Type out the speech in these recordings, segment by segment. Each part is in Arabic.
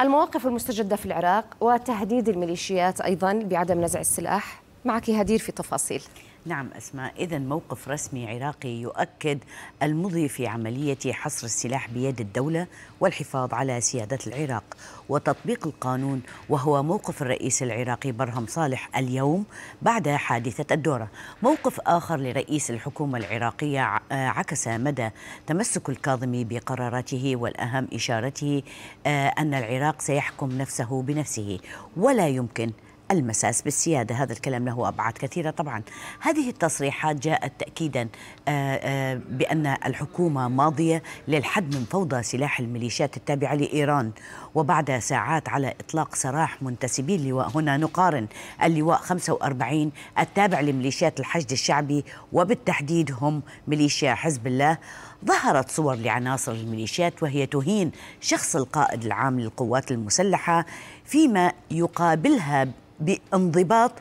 المواقف المستجدة في العراق وتهديد الميليشيات أيضا بعدم نزع السلاح معك هدير في تفاصيل نعم أسماء إذا موقف رسمي عراقي يؤكد المضي في عملية حصر السلاح بيد الدولة والحفاظ على سيادة العراق وتطبيق القانون وهو موقف الرئيس العراقي برهم صالح اليوم بعد حادثة الدورة موقف آخر لرئيس الحكومة العراقية آه، عكس مدى تمسك الكاظمي بقراراته والأهم إشارته آه، أن العراق سيحكم نفسه بنفسه ولا يمكن المساس بالسيادة هذا الكلام له أبعاد كثيرة طبعا هذه التصريحات جاءت تأكيدا آه، آه، بأن الحكومة ماضية للحد من فوضى سلاح الميليشيات التابعة لإيران وبعد ساعات على إطلاق سراح منتسبي اللواء هنا نقارن اللواء 45 التابع لميليشيات الحشد الشعبي وبالتحديد هم ميليشيا حزب الله ظهرت صور لعناصر الميليشيات وهي تهين شخص القائد العام للقوات المسلحة فيما يقابلها بانضباط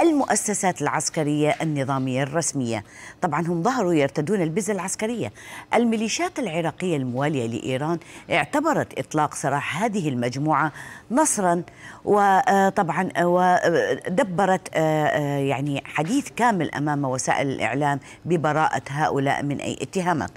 المؤسسات العسكرية النظامية الرسمية طبعا هم ظهروا يرتدون البزة العسكرية الميليشيات العراقية الموالية لإيران اعتبرت إطلاق سراح هذه المجموعة نصرا وطبعا ودبرت آه، آه، يعني حديث كامل أمام وسائل الإعلام ببراءة هؤلاء من أي اتهامات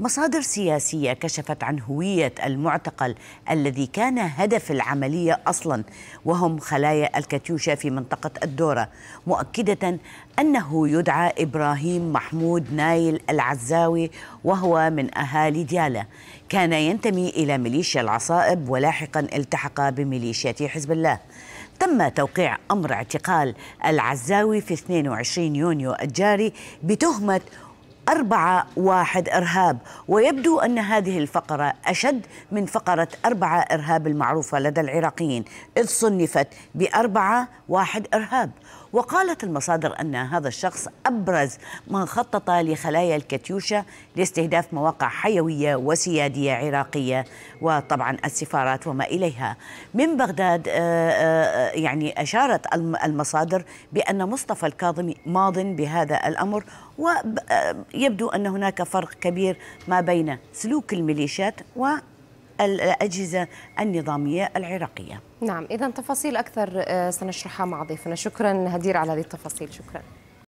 مصادر سياسية كشفت عن هوية المعتقل الذي كان هدف العملية أصلا وهم خلايا الكاتيوشا في منطقة الدورة مؤكدة أنه يدعى إبراهيم محمود نايل العزاوي وهو من أهالي ديالا كان ينتمي إلى ميليشيا العصائب ولاحقا التحق بميليشيات حزب الله تم توقيع أمر اعتقال العزاوي في 22 يونيو الجاري بتهمة أربعة واحد إرهاب ويبدو أن هذه الفقرة أشد من فقرة أربعة إرهاب المعروفة لدى العراقيين إذ صنفت بأربعة واحد إرهاب وقالت المصادر أن هذا الشخص أبرز من خطط لخلايا الكاتيوشا لاستهداف مواقع حيوية وسيادية عراقية وطبعا السفارات وما إليها من بغداد آه، آه، يعني أشارت المصادر بأن مصطفى الكاظمي ماض بهذا الأمر و يبدو أن هناك فرق كبير ما بين سلوك الميليشيات والأجهزة النظامية العراقية نعم إذا تفاصيل أكثر آه، سنشرحها مع ضيفنا شكرا هدير على هذه التفاصيل شكرا